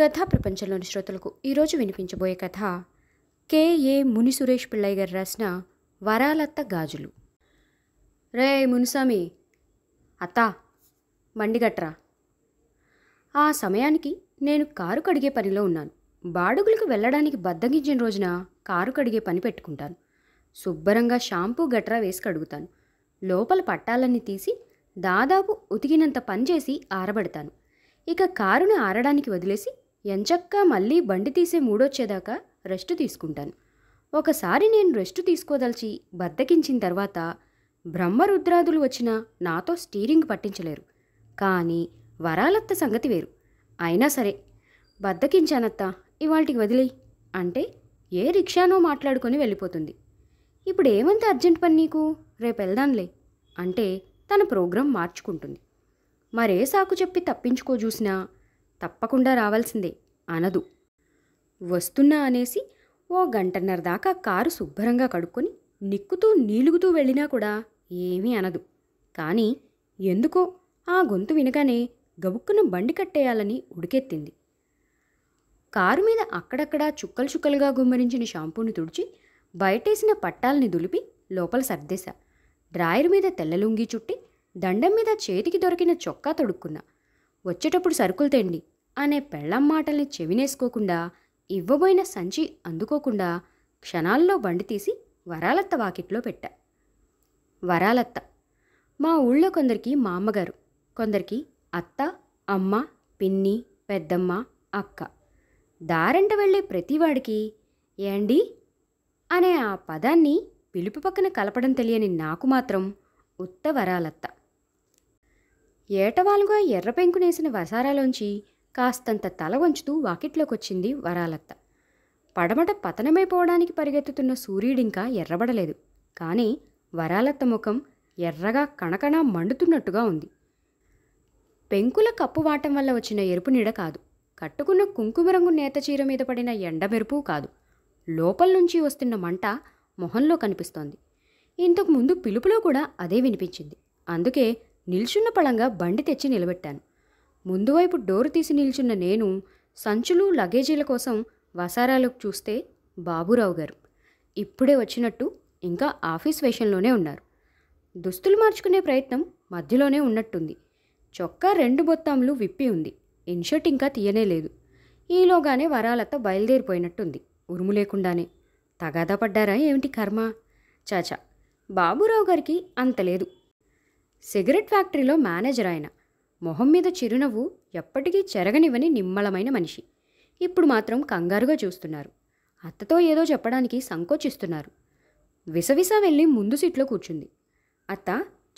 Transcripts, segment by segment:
కథా ప్రపంచంలోని శ్రోతలకు ఈరోజు వినిపించబోయే కథ కేఏ ముని సురేష్ పిళ్ళయ్య గారు రాసిన వరాలత్త గాజులు రే మునిస్వామి అత్తా మండిగట్రా ఆ సమయానికి నేను కారు కడిగే పనిలో ఉన్నాను బాడుగులకు వెళ్ళడానికి బద్దగించిన రోజున కారు కడిగే పని పెట్టుకుంటాను శుభ్రంగా షాంపూ గట్రా వేసి కడుగుతాను లోపల పట్టాలన్నీ తీసి దాదాపు ఉతికినంత పనిచేసి ఆరబడతాను ఇక కారును ఆరడానికి వదిలేసి ఎంచక్కా మళ్ళీ బండి తీసే మూడొచ్చేదాకా రెస్ట్ తీసుకుంటాను ఒకసారి నేను రెస్ట్ తీసుకోదలిచి బద్దకించిన తర్వాత బ్రహ్మరుద్రాదులు వచ్చినా నాతో స్టీరింగ్ పట్టించలేరు కానీ వరాలత్త సంగతి వేరు అయినా సరే బద్దకించానత్త ఇవాళకి వదిలేయి అంటే ఏ రిక్షానో మాట్లాడుకొని వెళ్ళిపోతుంది ఇప్పుడు ఏమంత అర్జెంట్ పని నీకు రేపు వెళ్దాంలే అంటే తన ప్రోగ్రాం మార్చుకుంటుంది మరే సాకు చెప్పి తప్పించుకో చూసినా తప్పకుండా రావాల్సిందే అనదు వస్తున్నా అనేసి ఓ గంటన్నర దాకా కారు శుభ్రంగా కడుక్కొని నిక్కుతూ నీలుగుతూ వెళ్ళినా కూడా ఏమీ అనదు కానీ ఎందుకో ఆ గొంతు వినగానే గబుక్కున బండి కట్టేయాలని ఉడికెత్తింది కారు మీద అక్కడక్కడా చుక్కలు చుక్కలుగా గుమ్మరించిన షాంపూని తుడిచి బయటేసిన పట్టాలని దులిపి లోపల సర్దేశా డ్రాయర్ మీద తెల్లలుంగి చుట్టి దండం మీద చేతికి దొరికిన చొక్కా తొడుక్కున్నా వచ్చేటప్పుడు సరుకులు తెండి అనే పెళ్ళం మాటల్ని చెవినేసుకోకుండా ఇవ్వబోయిన సంచి అందుకోకుండా క్షణాల్లో బండి తీసి వరాలత్త వాకిట్లో పెట్టా వరాలత్త మా ఊళ్ళో కొందరికి మా అమ్మగారు కొందరికి అత్త అమ్మ పిన్ని పెద్దమ్మ అక్క దారంట వెళ్ళే ప్రతివాడికి ఏండి అనే ఆ పదాన్ని పిలుపు పక్కన కలపడం తెలియని నాకు మాత్రం ఉత్త వరాలత్త ఏటవాలుగా ఎర్ర పెంకునేసిన వసారాలోంచి కాస్తంత తల వంచుతూ వాకిట్లోకొచ్చింది వరాలత్త పడమట పతనమైపోవడానికి పరిగెత్తుతున్న సూర్యుడింకా ఎర్రబడలేదు కానీ వరాలత్త ముఖం ఎర్రగా కణకణ మండుతున్నట్టుగా ఉంది పెంకుల కప్పు వాటం వల్ల వచ్చిన ఎరుపు నీడ కాదు కట్టుకున్న కుంకుమ రంగు నేత చీర మీద పడిన ఎండ మెరుపు కాదు లోపల నుంచి వస్తున్న మంట మొహంలో కనిపిస్తోంది ఇంతకు ముందు పిలుపులో కూడా అదే వినిపించింది అందుకే నిల్చున్న పళంగా బండి తెచ్చి నిలబెట్టాను ముందువైపు డోరు తీసి నిల్చున్న నేను సంచులు లగేజీల కోసం వసారాలకు చూస్తే బాబురావు గారు ఇప్పుడే వచ్చినట్టు ఇంకా ఆఫీస్ వేషంలోనే ఉన్నారు దుస్తులు మార్చుకునే ప్రయత్నం మధ్యలోనే ఉన్నట్టుంది చొక్కా రెండు బొత్తాములు విప్పి ఉంది ఇన్షర్ట్ ఇంకా తీయనే లేదు ఈలోగానే వరాలతో బయలుదేరిపోయినట్టుంది ఉరుము లేకుండానే తగాదా పడ్డారా ఏమిటి కర్మ చాచా బాబురావు గారికి అంతలేదు సిగరెట్ ఫ్యాక్టరీలో మేనేజర్ ఆయన మొహం మీద చిరునవ్వు ఎప్పటికీ చెరగనివ్వని నిమ్మలమైన మనిషి ఇప్పుడు మాత్రం కంగారుగా చూస్తున్నారు అత్తతో ఏదో చెప్పడానికి సంకోచిస్తున్నారు విసవిస వెళ్ళి ముందు సీట్లో కూర్చుంది అత్త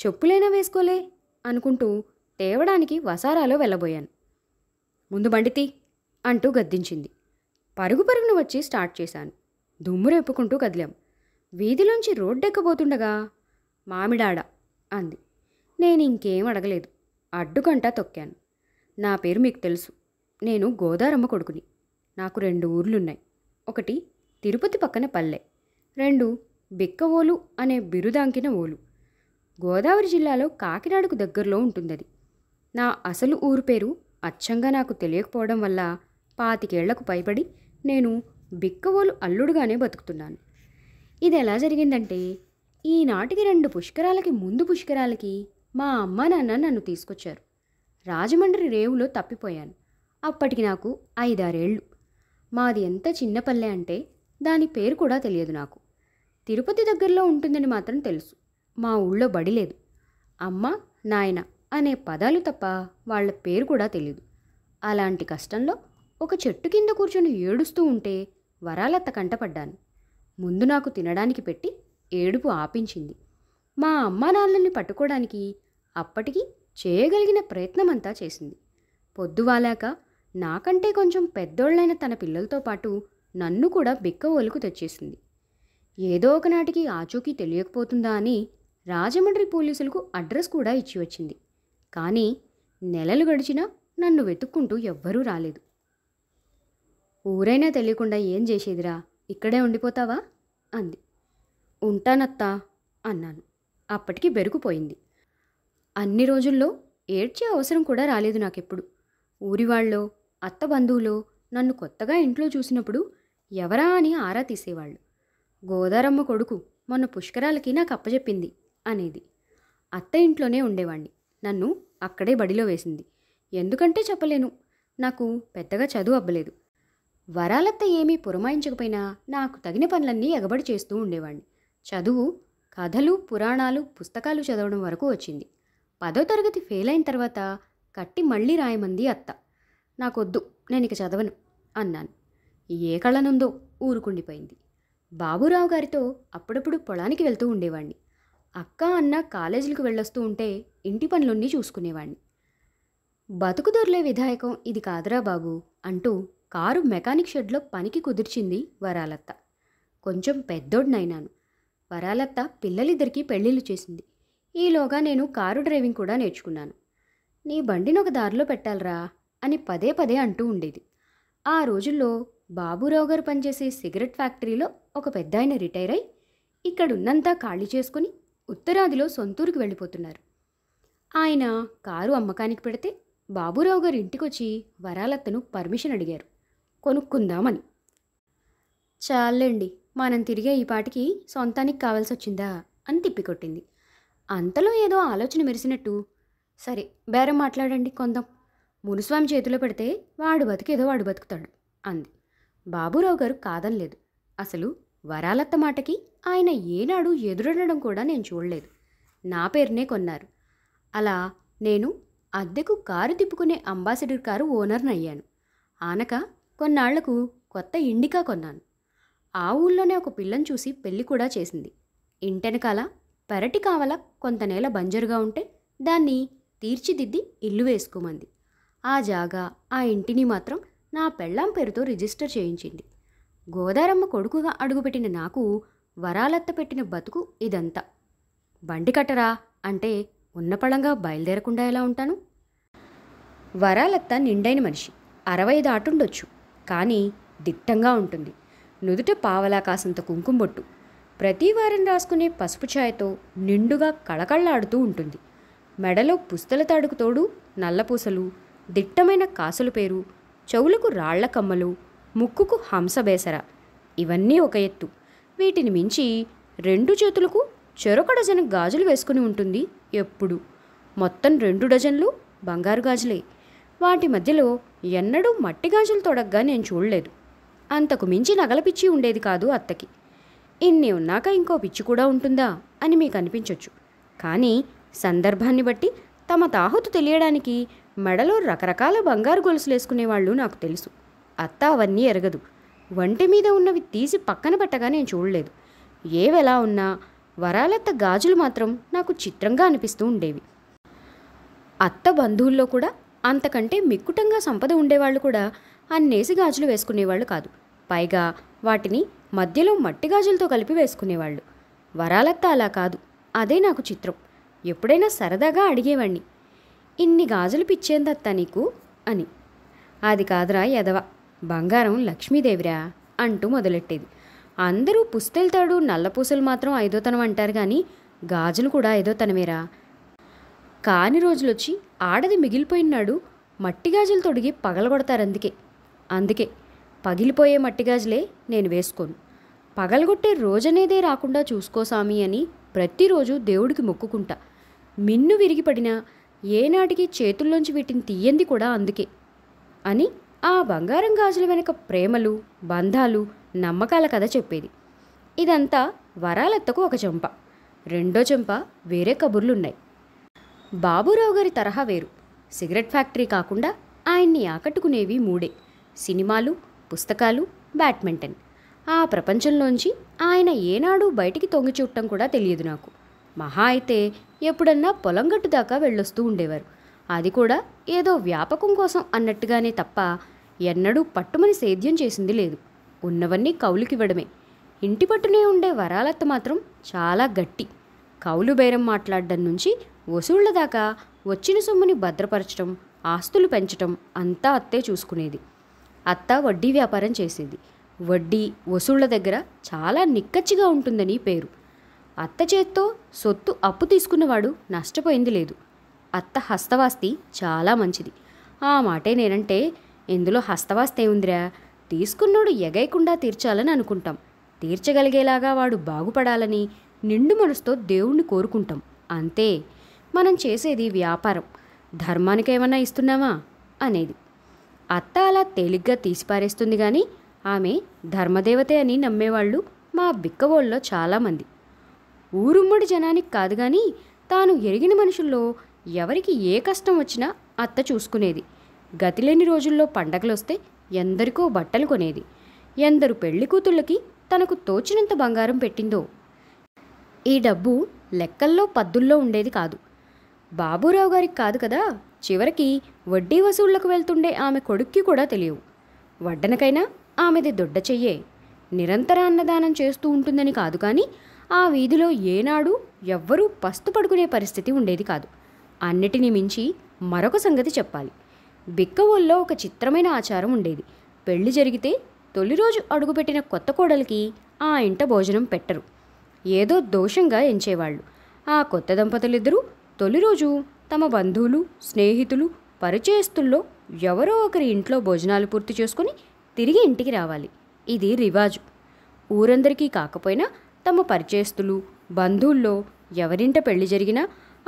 చెప్పులైనా వేసుకోలే అనుకుంటూ తేవడానికి వసారాలో వెళ్ళబోయాను ముందు బండితి అంటూ గద్దించింది పరుగు పరుగున వచ్చి స్టార్ట్ చేశాను దుమ్ము రేపుకుంటూ కదిలాం వీధిలోంచి రోడ్డెక్కబోతుండగా మామిడాడ అంది నేను ఇంకేం అడగలేదు అడ్డుగంట తొక్కాను నా పేరు మీకు తెలుసు నేను గోదారమ్మ కొడుకుని నాకు రెండు ఊర్లున్నాయి ఒకటి తిరుపతి పక్కన పల్లె రెండు బిక్కవోలు అనే బిరుదాంకిన ఓలు గోదావరి జిల్లాలో కాకినాడకు దగ్గరలో ఉంటుందది నా అసలు ఊరు పేరు అచ్చంగా నాకు తెలియకపోవడం వల్ల పాతికేళ్లకు పైబడి నేను బిక్కవోలు అల్లుడుగానే బతుకుతున్నాను ఇది ఎలా జరిగిందంటే ఈనాటికి రెండు పుష్కరాలకి ముందు పుష్కరాలకి మా అమ్మ నాన్న నన్ను తీసుకొచ్చారు రాజమండ్రి రేవులో తప్పిపోయాను అప్పటికి నాకు ఐదారేళ్ళు మాది ఎంత చిన్న పల్లె అంటే దాని పేరు కూడా తెలియదు నాకు తిరుపతి దగ్గరలో ఉంటుందని మాత్రం తెలుసు మా ఊళ్ళో బడి లేదు అమ్మ నాయన అనే పదాలు తప్ప వాళ్ళ పేరు కూడా తెలియదు అలాంటి కష్టంలో ఒక చెట్టు కింద కూర్చొని ఏడుస్తూ ఉంటే వరాలత్త కంటపడ్డాను ముందు నాకు తినడానికి పెట్టి ఏడుపు ఆపించింది మా నాన్నల్ని పట్టుకోవడానికి అప్పటికి చేయగలిగిన ప్రయత్నమంతా చేసింది పొద్దువాలాక నాకంటే కొంచెం పెద్దోళ్ళైన తన పిల్లలతో పాటు నన్ను కూడా బిక్క ఒలుకు తెచ్చేసింది ఏదో ఒకనాటికి ఆచూకీ తెలియకపోతుందా అని రాజమండ్రి పోలీసులకు అడ్రస్ కూడా ఇచ్చి వచ్చింది కానీ నెలలు గడిచినా నన్ను వెతుక్కుంటూ ఎవ్వరూ రాలేదు ఊరైనా తెలియకుండా ఏం చేసేదిరా ఇక్కడే ఉండిపోతావా అంది ఉంటానత్తా అన్నాను అప్పటికి బెరుకుపోయింది అన్ని రోజుల్లో ఏడ్చే అవసరం కూడా రాలేదు నాకెప్పుడు ఊరివాళ్ళో అత్త బంధువులో నన్ను కొత్తగా ఇంట్లో చూసినప్పుడు ఎవరా అని ఆరా తీసేవాళ్ళు గోదారమ్మ కొడుకు మొన్న పుష్కరాలకి నాకు అప్పచెప్పింది అనేది అత్త ఇంట్లోనే ఉండేవాణ్ణి నన్ను అక్కడే బడిలో వేసింది ఎందుకంటే చెప్పలేను నాకు పెద్దగా చదువు అవ్వలేదు వరాలత్త ఏమీ పురమాయించకపోయినా నాకు తగిన పనులన్నీ ఎగబడి చేస్తూ ఉండేవాణ్ణి చదువు కథలు పురాణాలు పుస్తకాలు చదవడం వరకు వచ్చింది పదో తరగతి ఫెయిల్ అయిన తర్వాత కట్టి మళ్ళీ రాయమంది అత్త నాకొద్దు నేను ఇక చదవను అన్నాను ఏ కళనుందో ఊరుకుండిపోయింది బాబురావు గారితో అప్పుడప్పుడు పొలానికి వెళ్తూ ఉండేవాణ్ణి అక్క అన్న కాలేజీలకు వెళ్ళొస్తూ ఉంటే ఇంటి పనులన్నీ చూసుకునేవాణ్ణి బతుకు దొరలే విధాయకం ఇది కాదురా బాబు అంటూ కారు మెకానిక్ షెడ్లో పనికి కుదిర్చింది వరాలత్త కొంచెం పెద్దోడినైనాను వరాలత్త పిల్లలిద్దరికీ పెళ్ళిళ్ళు చేసింది ఈలోగా నేను కారు డ్రైవింగ్ కూడా నేర్చుకున్నాను నీ బండిని ఒక దారిలో పెట్టాలరా అని పదే పదే అంటూ ఉండేది ఆ రోజుల్లో బాబురావు గారు పనిచేసే సిగరెట్ ఫ్యాక్టరీలో ఒక పెద్ద ఆయన రిటైర్ అయి ఇక్కడున్నంతా ఖాళీ చేసుకుని ఉత్తరాదిలో సొంతూరుకి వెళ్ళిపోతున్నారు ఆయన కారు అమ్మకానికి పెడితే బాబురావు గారు ఇంటికొచ్చి వరాలత్తను పర్మిషన్ అడిగారు కొనుక్కుందామని చాలండి మనం తిరిగే ఈ పాటికి సొంతానికి కావాల్సి వచ్చిందా అని తిప్పికొట్టింది అంతలో ఏదో ఆలోచన మెరిసినట్టు సరే బేరం మాట్లాడండి కొందాం మునుస్వామి చేతిలో పెడితే వాడు బతికేదో వాడు బతుకుతాడు అంది బాబురావు గారు కాదనలేదు అసలు వరాలత్త మాటకి ఆయన ఏనాడు ఎదురడడం కూడా నేను చూడలేదు నా పేరునే కొన్నారు అలా నేను అద్దెకు కారు తిప్పుకునే అంబాసిడర్ కారు ఓనర్ని అయ్యాను ఆనక కొన్నాళ్లకు కొత్త ఇండికా కొన్నాను ఆ ఊళ్ళోనే ఒక పిల్లని చూసి పెళ్లి కూడా చేసింది ఇంటెనకాల పెరటి కావల కొంత నేల బంజరుగా ఉంటే దాన్ని తీర్చిదిద్ది ఇల్లు వేసుకోమంది ఆ జాగా ఆ ఇంటిని మాత్రం నా పెళ్ళాం పేరుతో రిజిస్టర్ చేయించింది గోదారమ్మ కొడుకుగా అడుగుపెట్టిన నాకు వరాలత్త పెట్టిన బతుకు ఇదంతా బండి కట్టరా అంటే ఉన్నపళంగా బయలుదేరకుండా ఎలా ఉంటాను వరాలత్త నిండైన మనిషి అరవై దాటుండొచ్చు కానీ దిట్టంగా ఉంటుంది నుదుట పావలా కాసంత కుంకుమ బొట్టు ప్రతి వారం రాసుకునే పసుపు ఛాయతో నిండుగా కళకళ్ళాడుతూ ఉంటుంది మెడలో పుస్తల తాడుకు తోడు నల్లపూసలు దిట్టమైన కాసుల పేరు చెవులకు రాళ్ల కమ్మలు ముక్కుకు హంసబేసర ఇవన్నీ ఒక ఎత్తు వీటిని మించి రెండు చేతులకు చెరొక డజన్ గాజులు వేసుకుని ఉంటుంది ఎప్పుడు మొత్తం రెండు డజన్లు బంగారు గాజులే వాటి మధ్యలో ఎన్నడూ మట్టి గాజులు తొడగ్గా నేను చూడలేదు అంతకు మించి నగలపిచ్చి ఉండేది కాదు అత్తకి ఇన్ని ఉన్నాక ఇంకో పిచ్చి కూడా ఉంటుందా అని మీకు అనిపించవచ్చు కానీ సందర్భాన్ని బట్టి తమ తాహుతు తెలియడానికి మెడలో రకరకాల బంగారు గొలుసులు వేసుకునేవాళ్ళు నాకు తెలుసు అత్త అవన్నీ ఎరగదు వంటి మీద ఉన్నవి తీసి పక్కన పెట్టగా నేను చూడలేదు ఏవెలా ఉన్నా వరాలత్త గాజులు మాత్రం నాకు చిత్రంగా అనిపిస్తూ ఉండేవి అత్త బంధువుల్లో కూడా అంతకంటే మిక్కుటంగా సంపద ఉండేవాళ్ళు కూడా అన్నేసి గాజులు వేసుకునేవాళ్ళు కాదు పైగా వాటిని మధ్యలో మట్టి గాజులతో కలిపి వేసుకునేవాళ్ళు వరాలత్త అలా కాదు అదే నాకు చిత్రం ఎప్పుడైనా సరదాగా అడిగేవాణ్ణి ఇన్ని గాజులు పిచ్చేందత్త నీకు అని అది కాదురా ఎదవ బంగారం లక్ష్మీదేవిరా అంటూ మొదలెట్టేది అందరూ పుస్తెళ్తాడు నల్లపూసలు మాత్రం ఐదోతనం అంటారు కానీ గాజులు కూడా ఐదోతనమేరా తనమేరా కాని రోజులొచ్చి ఆడది మిగిలిపోయినాడు మట్టి గాజులు తొడిగి పగలగొడతారందుకే అందుకే పగిలిపోయే మట్టి గాజులే నేను వేసుకోను పగలగొట్టే రోజనేదే రాకుండా చూసుకోసామి అని ప్రతిరోజు దేవుడికి మొక్కుకుంటా మిన్ను విరిగిపడినా ఏనాటికి చేతుల్లోంచి వీటిని తీయంది కూడా అందుకే అని ఆ బంగారం గాజుల వెనుక ప్రేమలు బంధాలు నమ్మకాల కథ చెప్పేది ఇదంతా వరాలత్తకు ఒక చెంప రెండో చెంప వేరే కబుర్లున్నాయి బాబురావు గారి తరహా వేరు సిగరెట్ ఫ్యాక్టరీ కాకుండా ఆయన్ని ఆకట్టుకునేవి మూడే సినిమాలు పుస్తకాలు బ్యాడ్మింటన్ ఆ ప్రపంచంలోంచి ఆయన ఏనాడు బయటికి తొంగి చూడటం కూడా తెలియదు నాకు మహా అయితే ఎప్పుడన్నా పొలం గట్టు దాకా వెళ్ళొస్తూ ఉండేవారు అది కూడా ఏదో వ్యాపకం కోసం అన్నట్టుగానే తప్ప ఎన్నడూ పట్టుమని సేద్యం చేసింది లేదు ఉన్నవన్నీ కౌలుకివ్వడమే ఇంటి పట్టునే ఉండే వరాలత్త మాత్రం చాలా గట్టి కౌలు బేరం మాట్లాడడం నుంచి వసూళ్ల దాకా వచ్చిన సొమ్ముని భద్రపరచడం ఆస్తులు పెంచడం అంతా అత్తే చూసుకునేది అత్త వడ్డీ వ్యాపారం చేసేది వడ్డీ వసూళ్ల దగ్గర చాలా నిక్కచ్చిగా ఉంటుందని పేరు అత్త చేత్తో సొత్తు అప్పు తీసుకున్నవాడు నష్టపోయింది లేదు అత్త హస్తవాస్తి చాలా మంచిది ఆ మాటే నేనంటే ఇందులో హస్తవాస్తి ఏముందిరా తీసుకున్నోడు ఎగైకుండా తీర్చాలని అనుకుంటాం తీర్చగలిగేలాగా వాడు బాగుపడాలని నిండు మనసుతో దేవుణ్ణి కోరుకుంటాం అంతే మనం చేసేది వ్యాపారం ధర్మానికేమన్నా ఇస్తున్నామా అనేది అత్త అలా తేలిగ్గా తీసిపారేస్తుంది కానీ ఆమె ధర్మదేవతే అని నమ్మేవాళ్ళు మా బిక్కవోళ్ళలో చాలామంది ఊరుమ్మడి జనానికి కాదు కానీ తాను ఎరిగిన మనుషుల్లో ఎవరికి ఏ కష్టం వచ్చినా అత్త చూసుకునేది గతిలేని రోజుల్లో పండగలు వస్తే ఎందరికో బట్టలు కొనేది ఎందరు పెళ్లి కూతుళ్ళకి తనకు తోచినంత బంగారం పెట్టిందో ఈ డబ్బు లెక్కల్లో పద్దుల్లో ఉండేది కాదు బాబురావు గారికి కాదు కదా చివరికి వడ్డీ వసూళ్లకు వెళ్తుండే ఆమె కొడుక్కి కూడా తెలియవు వడ్డనకైనా ఆమెది దొడ్డ చెయ్యే నిరంతర అన్నదానం చేస్తూ ఉంటుందని కాదు కానీ ఆ వీధిలో ఏనాడు ఎవ్వరూ పస్తు పడుకునే పరిస్థితి ఉండేది కాదు అన్నిటినీ మించి మరొక సంగతి చెప్పాలి బిక్కవోల్లో ఒక చిత్రమైన ఆచారం ఉండేది పెళ్లి జరిగితే తొలి రోజు అడుగుపెట్టిన కొత్త కోడలికి ఆ ఇంట భోజనం పెట్టరు ఏదో దోషంగా ఎంచేవాళ్ళు ఆ కొత్త దంపతులిద్దరూ తొలి రోజు తమ బంధువులు స్నేహితులు పరిచయస్తుల్లో ఎవరో ఒకరి ఇంట్లో భోజనాలు పూర్తి చేసుకుని తిరిగి ఇంటికి రావాలి ఇది రివాజు ఊరందరికీ కాకపోయినా తమ పరిచయస్తులు బంధువుల్లో ఎవరింట పెళ్లి జరిగినా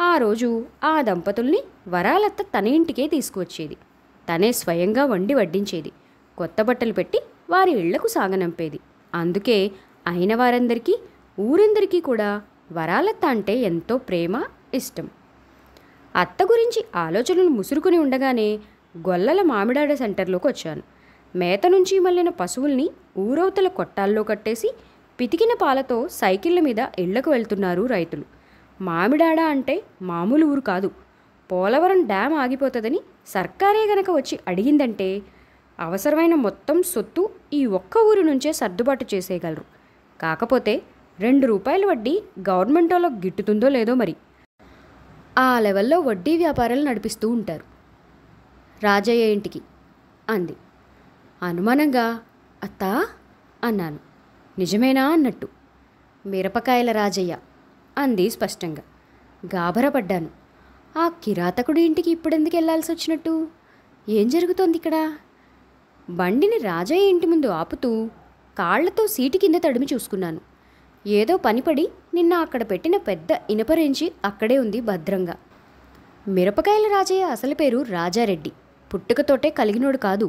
ఆ రోజు ఆ దంపతుల్ని వరాలత్త తన ఇంటికే తీసుకువచ్చేది తనే స్వయంగా వండి వడ్డించేది కొత్త బట్టలు పెట్టి వారి ఇళ్లకు సాగనంపేది అందుకే అయిన వారందరికీ ఊరందరికీ కూడా వరాలత్త అంటే ఎంతో ప్రేమ ఇష్టం అత్త గురించి ఆలోచనలు ముసురుకుని ఉండగానే గొల్లల మామిడాడ సెంటర్లోకి వచ్చాను మేత నుంచి మళ్ళిన పశువుల్ని ఊరవతల కొట్టాల్లో కట్టేసి పితికిన పాలతో సైకిళ్ళ మీద ఇళ్లకు వెళ్తున్నారు రైతులు మామిడాడ అంటే మామూలు ఊరు కాదు పోలవరం డ్యామ్ ఆగిపోతుందని సర్కారే గనక వచ్చి అడిగిందంటే అవసరమైన మొత్తం సొత్తు ఈ ఒక్క ఊరు నుంచే సర్దుబాటు చేసేయగలరు కాకపోతే రెండు రూపాయల వడ్డీ గవర్నమెంట్ గిట్టుతుందో లేదో మరి ఆ లెవెల్లో వడ్డీ వ్యాపారాలు నడిపిస్తూ ఉంటారు రాజయ్య ఇంటికి అంది అనుమానంగా అత్తా అన్నాను నిజమేనా అన్నట్టు మిరపకాయల రాజయ్య అంది స్పష్టంగా గాభరపడ్డాను ఆ కిరాతకుడి ఇంటికి ఇప్పుడెందుకు వెళ్లాల్సి వచ్చినట్టు ఏం జరుగుతోంది ఇక్కడ బండిని రాజయ్య ఇంటి ముందు ఆపుతూ కాళ్లతో సీటు కింద తడిమి చూసుకున్నాను ఏదో పనిపడి నిన్న అక్కడ పెట్టిన పెద్ద ఇనపరేంచి అక్కడే ఉంది భద్రంగా మిరపకాయల రాజయ్య అసలు పేరు రాజారెడ్డి పుట్టుకతోటే కలిగినోడు కాదు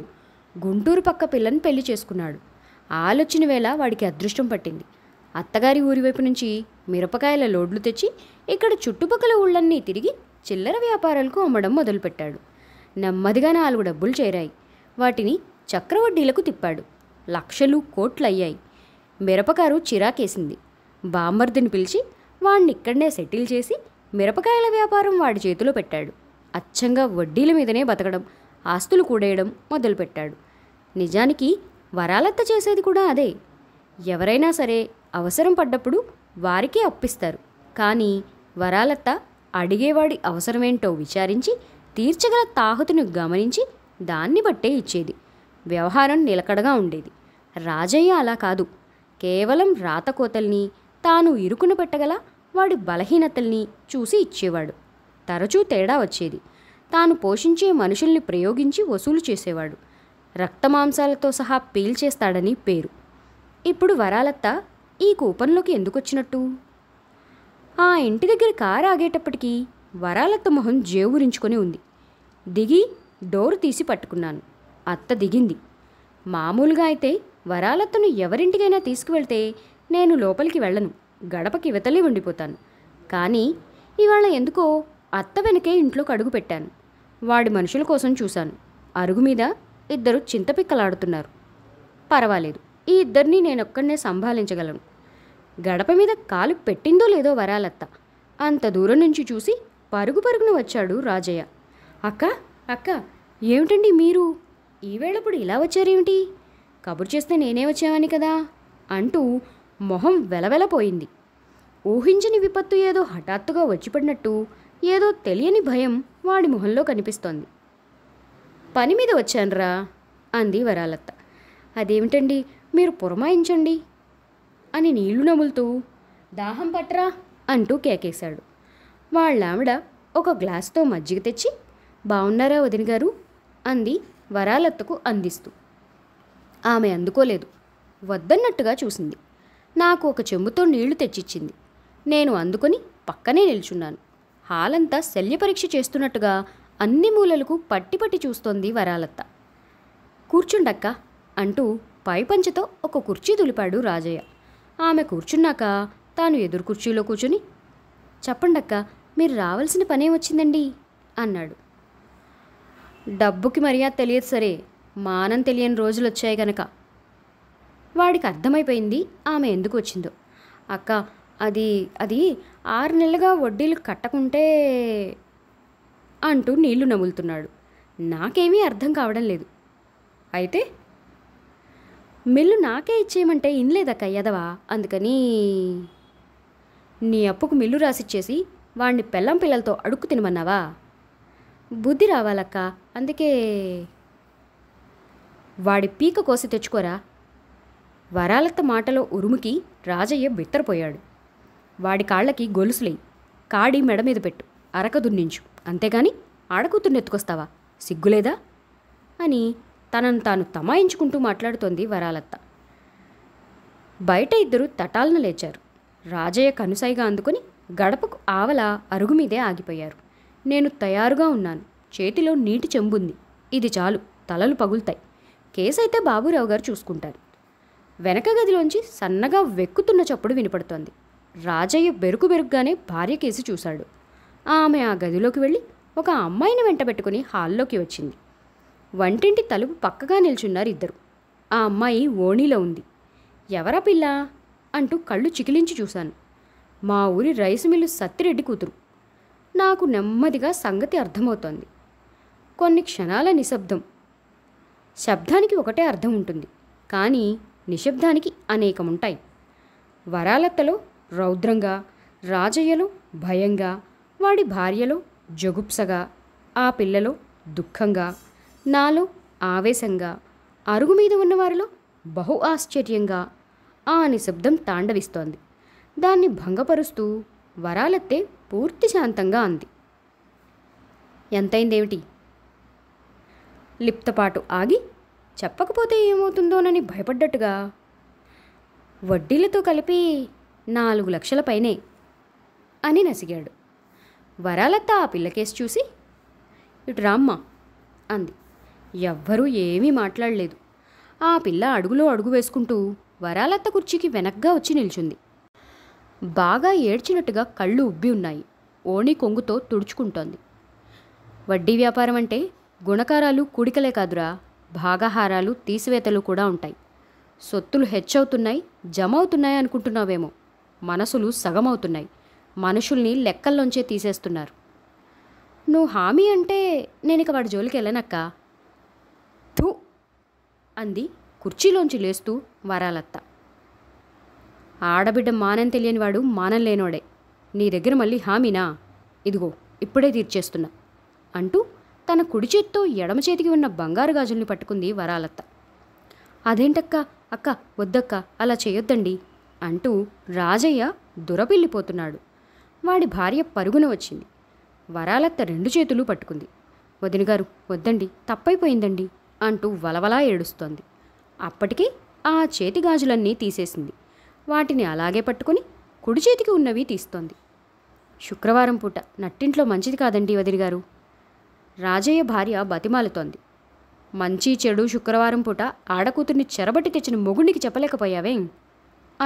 గుంటూరు పక్క పిల్లని పెళ్లి చేసుకున్నాడు ఆలోచన వేళ వాడికి అదృష్టం పట్టింది అత్తగారి ఊరివైపు నుంచి మిరపకాయల లోడ్లు తెచ్చి ఇక్కడ చుట్టుపక్కల ఊళ్ళన్నీ తిరిగి చిల్లర వ్యాపారాలకు అమ్మడం మొదలుపెట్టాడు నెమ్మదిగా నాలుగు డబ్బులు చేరాయి వాటిని చక్రవడ్డీలకు తిప్పాడు లక్షలు కోట్లయ్యాయి మిరపకారు చిరాకేసింది బామ్మర్దిని పిలిచి వాణ్ణిక్కడనే సెటిల్ చేసి మిరపకాయల వ్యాపారం వాడి చేతిలో పెట్టాడు అచ్చంగా వడ్డీల మీదనే బతకడం ఆస్తులు కూడేయడం మొదలుపెట్టాడు నిజానికి వరాలత్త చేసేది కూడా అదే ఎవరైనా సరే అవసరం పడ్డప్పుడు వారికే అప్పిస్తారు కానీ వరాలత్త అడిగేవాడి అవసరమేంటో విచారించి తీర్చగల తాహతును గమనించి దాన్ని బట్టే ఇచ్చేది వ్యవహారం నిలకడగా ఉండేది రాజయ్య అలా కాదు కేవలం రాతకోతల్ని తాను ఇరుకున పెట్టగల వాడి బలహీనతల్ని చూసి ఇచ్చేవాడు తరచూ తేడా వచ్చేది తాను పోషించే మనుషుల్ని ప్రయోగించి వసూలు చేసేవాడు రక్తమాంసాలతో సహా పీల్చేస్తాడని పేరు ఇప్పుడు వరాలత్త ఈ కూపంలోకి ఎందుకొచ్చినట్టు ఆ ఇంటి దగ్గర కారు ఆగేటప్పటికీ వరాలత్త మొహం జేవురించుకొని ఉంది దిగి డోరు తీసి పట్టుకున్నాను అత్త దిగింది మామూలుగా అయితే వరాలత్తను ఎవరింటికైనా తీసుకువెళ్తే నేను లోపలికి వెళ్ళను గడపకి వెతలి ఉండిపోతాను కానీ ఇవాళ ఎందుకో అత్త వెనకే ఇంట్లోకి అడుగు పెట్టాను వాడి మనుషుల కోసం చూశాను అరుగు మీద ఇద్దరు చింతపిక్కలాడుతున్నారు పర్వాలేదు ఈ ఇద్దరిని నేనొక్కడనే సంభాలించగలను గడప మీద కాలు పెట్టిందో లేదో వరాలత్త అంత దూరం నుంచి చూసి పరుగు పరుగున వచ్చాడు రాజయ్య అక్క అక్క ఏమిటండి మీరు ఈవేళప్పుడు ఇలా వచ్చారేమిటి కబురు చేస్తే నేనే వచ్చేవాని కదా అంటూ మొహం వెలవెలపోయింది ఊహించని విపత్తు ఏదో హఠాత్తుగా వచ్చిపడినట్టు ఏదో తెలియని భయం వాడి మొహంలో కనిపిస్తోంది పని మీద వచ్చానురా అంది వరాలత్త అదేమిటండి మీరు పురమాయించండి అని నీళ్లు నములుతూ దాహం పట్రా అంటూ కేకేశాడు వాళ్ళావిడ ఒక గ్లాస్తో మజ్జిగ తెచ్చి బాగున్నారా వదిన గారు అంది వరాలత్తకు అందిస్తూ ఆమె అందుకోలేదు వద్దన్నట్టుగా చూసింది నాకు ఒక చెంబుతో నీళ్లు తెచ్చిచ్చింది నేను అందుకొని పక్కనే నిల్చున్నాను హాలంతా శల్యపరీక్ష చేస్తున్నట్టుగా అన్ని మూలలకు పట్టి పట్టి చూస్తోంది వరాలత్త కూర్చుండక్క అంటూ పైపంచతో ఒక కుర్చీ దులిపాడు రాజయ్య ఆమె కూర్చున్నాక తాను ఎదురు కుర్చీలో కూర్చుని చెప్పండక్క మీరు రావాల్సిన పనే వచ్చిందండి అన్నాడు డబ్బుకి మర్యాద తెలియదు సరే మానం తెలియని రోజులు వచ్చాయి గనక వాడికి అర్థమైపోయింది ఆమె ఎందుకు వచ్చిందో అక్క అది అది ఆరు నెలలుగా వడ్డీలు కట్టకుంటే అంటూ నీళ్లు నములుతున్నాడు నాకేమీ అర్థం కావడం లేదు అయితే మిల్లు నాకే ఇచ్చేయమంటే ఇన్లేదక్క యదవా అందుకని నీ అప్పుకు మిల్లు రాసిచ్చేసి వాణ్ణి పెళ్ళం పిల్లలతో అడుక్కు తినమన్నావా బుద్ధి రావాలక్క అందుకే వాడి పీక కోసి తెచ్చుకోరా వరాలత్త మాటలో ఉరుముకి రాజయ్య బిత్తరపోయాడు వాడి కాళ్ళకి గొలుసులై కాడి మెడ మీద పెట్టు అరక దున్నించు అంతేగాని ఆడకూతుర్ని ఎత్తుకొస్తావా సిగ్గులేదా అని తనను తాను తమాయించుకుంటూ మాట్లాడుతోంది వరాలత్త బయట ఇద్దరు తటాలను లేచారు రాజయ్య కనుసైగా అందుకుని గడపకు ఆవల అరుగు మీదే ఆగిపోయారు నేను తయారుగా ఉన్నాను చేతిలో నీటి చెంబుంది ఇది చాలు తలలు పగులుతాయి కేసైతే బాబురావు గారు చూసుకుంటారు వెనక గదిలోంచి సన్నగా వెక్కుతున్న చప్పుడు వినపడుతోంది రాజయ్య బెరుకు బెరుగ్గానే భార్య కేసి చూశాడు ఆమె ఆ గదిలోకి వెళ్ళి ఒక అమ్మాయిని వెంట పెట్టుకుని హాల్లోకి వచ్చింది వంటింటి తలుపు పక్కగా నిల్చున్నారు ఇద్దరు ఆ అమ్మాయి ఓణీలో ఉంది ఎవరా పిల్ల అంటూ కళ్ళు చికిలించి చూశాను మా ఊరి రైసు మిల్లు సత్తిరెడ్డి కూతురు నాకు నెమ్మదిగా సంగతి అర్థమవుతోంది కొన్ని క్షణాల నిశ్శబ్దం శబ్దానికి ఒకటే అర్థం ఉంటుంది కానీ నిశ్శబ్దానికి అనేకముంటాయి వరాలత్తలో రౌద్రంగా రాజయ్యలు భయంగా వాడి భార్యలో జగుప్సగా ఆ పిల్లలో దుఃఖంగా నాలో ఆవేశంగా అరుగు మీద ఉన్నవారిలో బహు ఆశ్చర్యంగా ఆ నిశ్శబ్దం తాండవిస్తోంది దాన్ని భంగపరుస్తూ వరాలత్తే పూర్తి శాంతంగా అంది ఎంతైందేమిటి లిప్తపాటు ఆగి చెప్పకపోతే ఏమవుతుందోనని భయపడ్డట్టుగా వడ్డీలతో కలిపి నాలుగు లక్షల పైనే అని నసిగాడు వరాలత్త ఆ పిల్లకేసి చూసి ఇటు రామ్మా అంది ఎవ్వరూ ఏమీ మాట్లాడలేదు ఆ పిల్ల అడుగులో అడుగు వేసుకుంటూ వరాలత్త కుర్చీకి వెనక్గా వచ్చి నిల్చుంది బాగా ఏడ్చినట్టుగా కళ్ళు ఉబ్బి ఉన్నాయి ఓణి కొంగుతో తుడుచుకుంటోంది వడ్డీ వ్యాపారం అంటే గుణకారాలు కూడికలే కాదురా భాగహారాలు తీసివేతలు కూడా ఉంటాయి సొత్తులు హెచ్చవుతున్నాయి జమ అవుతున్నాయి అనుకుంటున్నావేమో మనసులు సగమవుతున్నాయి మనుషుల్ని లెక్కల్లోంచే తీసేస్తున్నారు నువ్వు హామీ అంటే నేను ఇక వాడి జోలికి వెళ్ళనక్క థూ అంది కుర్చీలోంచి లేస్తూ వరాలత్త ఆడబిడ్డ మానం తెలియని వాడు మానం లేనోడే నీ దగ్గర మళ్ళీ హామీనా ఇదిగో ఇప్పుడే తీర్చేస్తున్నా అంటూ తన కుడి చేత్తో ఎడమ చేతికి ఉన్న బంగారు గాజుల్ని పట్టుకుంది వరాలత్త అదేంటక్క అక్క వద్దక్క అలా చేయొద్దండి అంటూ రాజయ్య దురపిల్లిపోతున్నాడు వాడి భార్య పరుగున వచ్చింది వరాలత్త రెండు చేతులు పట్టుకుంది వదినగారు వద్దండి తప్పైపోయిందండి అంటూ వలవలా ఏడుస్తోంది అప్పటికే ఆ చేతి గాజులన్నీ తీసేసింది వాటిని అలాగే పట్టుకుని కుడి చేతికి ఉన్నవి తీస్తోంది శుక్రవారం పూట నట్టింట్లో మంచిది కాదండి వదినగారు రాజయ్య భార్య బతిమాలుతోంది మంచి చెడు శుక్రవారం పూట ఆడకూతుర్ని చెరబట్టి తెచ్చిన మొగుడికి చెప్పలేకపోయావేం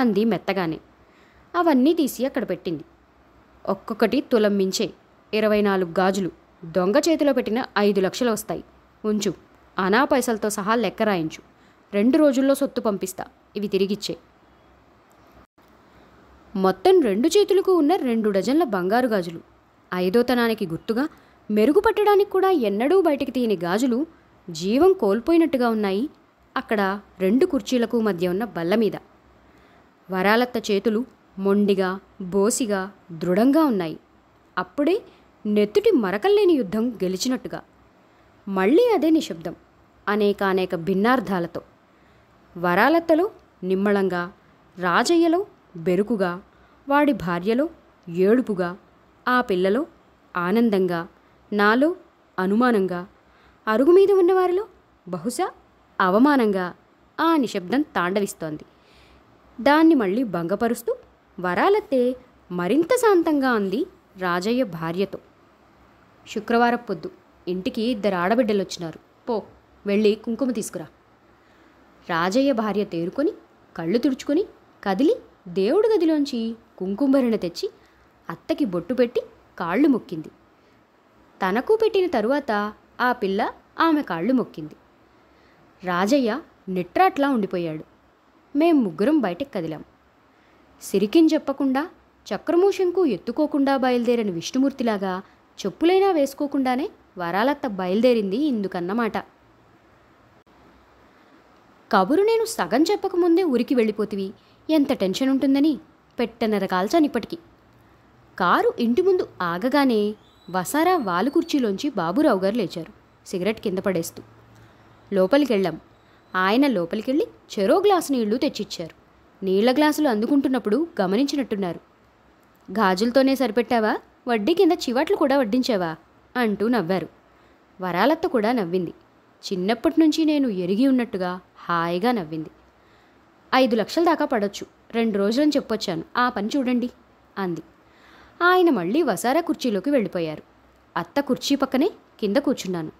అంది మెత్తగానే అవన్నీ తీసి అక్కడ పెట్టింది ఒక్కొక్కటి తులంబించే ఇరవై నాలుగు గాజులు దొంగ చేతిలో పెట్టిన ఐదు లక్షలు వస్తాయి ఉంచు అనా పైసలతో సహా లెక్క రాయించు రెండు రోజుల్లో సొత్తు పంపిస్తా ఇవి తిరిగిచ్చే మొత్తం రెండు చేతులకు ఉన్న రెండు డజన్ల బంగారు గాజులు ఐదోతనానికి గుర్తుగా మెరుగుపట్టడానికి కూడా ఎన్నడూ బయటికి తీయని గాజులు జీవం కోల్పోయినట్టుగా ఉన్నాయి అక్కడ రెండు కుర్చీలకు మధ్య ఉన్న బల్ల మీద వరాలత్త చేతులు మొండిగా బోసిగా దృఢంగా ఉన్నాయి అప్పుడే నెత్తుటి మరకల్లేని యుద్ధం గెలిచినట్టుగా మళ్ళీ అదే నిశ్శబ్దం అనేకానేక భిన్నార్థాలతో వరాలత్తలో నిమ్మళంగా రాజయ్యలో బెరుకుగా వాడి భార్యలో ఏడుపుగా ఆ పిల్లలో ఆనందంగా నాలో అనుమానంగా అరుగు మీద ఉన్నవారిలో బహుశా అవమానంగా ఆ నిశ్శబ్దం తాండవిస్తోంది దాన్ని మళ్ళీ భంగపరుస్తూ వరాలతే మరింత శాంతంగా అంది రాజయ్య భార్యతో శుక్రవారం పొద్దు ఇంటికి ఇద్దరు ఆడబిడ్డలు వచ్చినారు పో వెళ్ళి కుంకుమ తీసుకురా రాజయ్య భార్య తేరుకొని కళ్ళు తుడుచుకొని కదిలి దేవుడి గదిలోంచి కుంకుమరిన తెచ్చి అత్తకి బొట్టు పెట్టి కాళ్ళు మొక్కింది తనకు పెట్టిన తరువాత ఆ పిల్ల ఆమె కాళ్ళు మొక్కింది రాజయ్య నిట్రాట్లా ఉండిపోయాడు మేం ముగ్గురం బయటకు కదిలాం సిరికిన్ చెప్పకుండా చక్రమూషంకు ఎత్తుకోకుండా బయలుదేరిన విష్ణుమూర్తిలాగా చెప్పులైనా వేసుకోకుండానే వరాలత్త బయలుదేరింది ఇందుకన్నమాట కబురు నేను సగం చెప్పకముందే ఉరికి వెళ్ళిపోతివి ఎంత టెన్షన్ ఉంటుందని పెట్టనర కాల్చానిప్పటికీ కారు ఇంటి ముందు ఆగగానే వసారా వాలు కుర్చీలోంచి బాబురావు గారు లేచారు సిగరెట్ కింద పడేస్తూ లోపలికెళ్ళాం ఆయన లోపలికెళ్ళి చెరో గ్లాసు నీళ్లు తెచ్చిచ్చారు నీళ్ల గ్లాసులు అందుకుంటున్నప్పుడు గమనించినట్టున్నారు గాజులతోనే సరిపెట్టావా వడ్డీ కింద చివాట్లు కూడా వడ్డించావా అంటూ నవ్వారు వరాలత్త కూడా నవ్వింది చిన్నప్పటి నుంచి నేను ఎరిగి ఉన్నట్టుగా హాయిగా నవ్వింది ఐదు లక్షల దాకా పడొచ్చు రెండు రోజులని చెప్పొచ్చాను ఆ పని చూడండి అంది ఆయన మళ్ళీ వసారా కుర్చీలోకి వెళ్ళిపోయారు అత్త కుర్చీ పక్కనే కింద కూర్చున్నాను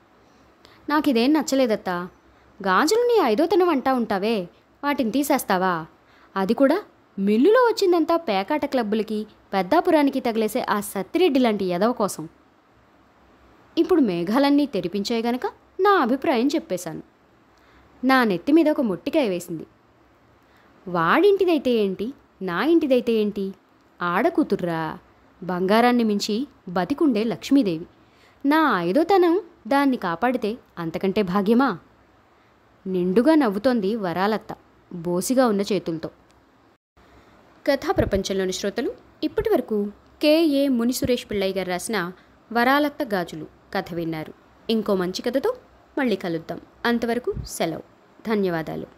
నాకిదేం నచ్చలేదత్తా గాజులు నీ ఐదో తనం అంటా ఉంటావే వాటిని తీసేస్తావా అది కూడా మిల్లులో వచ్చిందంతా పేకాట క్లబ్బులకి పెద్దాపురానికి తగిలేసే ఆ సత్తిరెడ్డి లాంటి ఎదవ కోసం ఇప్పుడు మేఘాలన్నీ తెరిపించాయి గనక నా అభిప్రాయం చెప్పేశాను నా నెత్తి మీద ఒక మొట్టికాయ వేసింది వాడింటిదైతే ఏంటి నా ఇంటిదైతే ఏంటి ఆడకూతుర్రా బంగారాన్ని మించి బతికుండే లక్ష్మీదేవి నా ఐదోతనం దాన్ని కాపాడితే అంతకంటే భాగ్యమా నిండుగా నవ్వుతోంది వరాలత్త బోసిగా ఉన్న చేతులతో కథా ప్రపంచంలోని శ్రోతలు ఇప్పటి వరకు కేఏ మునిసురేష్ పిళ్ళయ్య గారు రాసిన వరాలత్త గాజులు కథ విన్నారు ఇంకో మంచి కథతో మళ్ళీ కలుద్దాం అంతవరకు సెలవు ధన్యవాదాలు